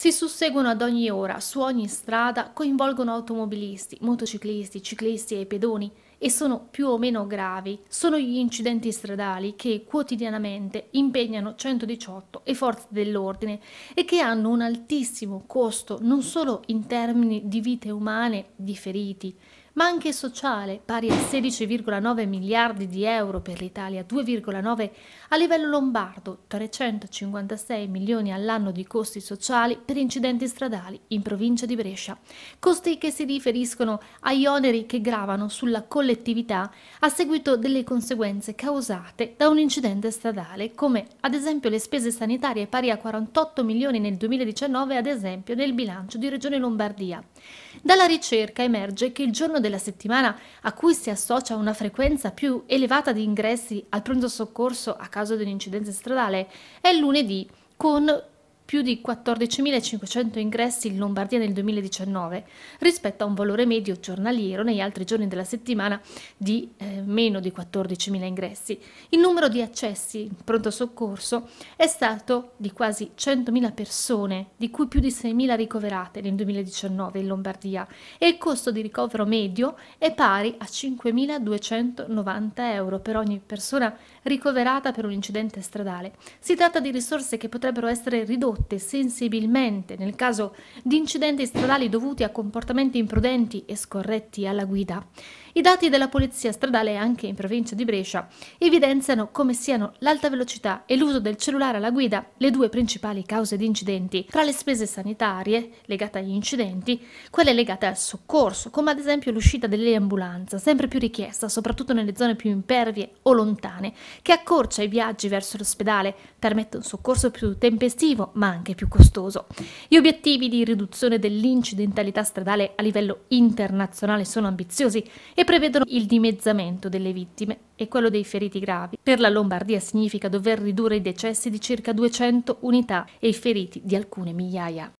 si susseguono ad ogni ora, su ogni strada, coinvolgono automobilisti, motociclisti, ciclisti e pedoni e sono più o meno gravi. Sono gli incidenti stradali che quotidianamente impegnano 118 e forze dell'ordine e che hanno un altissimo costo non solo in termini di vite umane, di feriti, ma anche sociale, pari a 16,9 miliardi di euro per l'Italia, 2,9 a livello lombardo, 356 milioni all'anno di costi sociali per incidenti stradali in provincia di Brescia, costi che si riferiscono agli oneri che gravano sulla collettività a seguito delle conseguenze causate da un incidente stradale, come ad esempio le spese sanitarie pari a 48 milioni nel 2019, ad esempio nel bilancio di Regione Lombardia. Dalla ricerca emerge che il giorno del della settimana a cui si associa una frequenza più elevata di ingressi al pronto soccorso a causa di un incidente stradale è lunedì con più di 14.500 ingressi in Lombardia nel 2019 rispetto a un valore medio giornaliero negli altri giorni della settimana di eh, meno di 14.000 ingressi. Il numero di accessi in pronto soccorso è stato di quasi 100.000 persone, di cui più di 6.000 ricoverate nel 2019 in Lombardia e il costo di ricovero medio è pari a 5.290 euro per ogni persona ricoverata per un incidente stradale. Si tratta di risorse che potrebbero essere ridotte ridotte sensibilmente nel caso di incidenti stradali dovuti a comportamenti imprudenti e scorretti alla guida. I dati della Polizia Stradale anche in provincia di Brescia evidenziano come siano l'alta velocità e l'uso del cellulare alla guida le due principali cause di incidenti, tra le spese sanitarie legate agli incidenti, quelle legate al soccorso, come ad esempio l'uscita dell'ambulanza, sempre più richiesta soprattutto nelle zone più impervie o lontane, che accorcia i viaggi verso l'ospedale, permette un soccorso più tempestivo ma anche più costoso. Gli obiettivi di riduzione dell'incidentalità stradale a livello internazionale sono ambiziosi e prevedono il dimezzamento delle vittime e quello dei feriti gravi. Per la Lombardia significa dover ridurre i decessi di circa 200 unità e i feriti di alcune migliaia.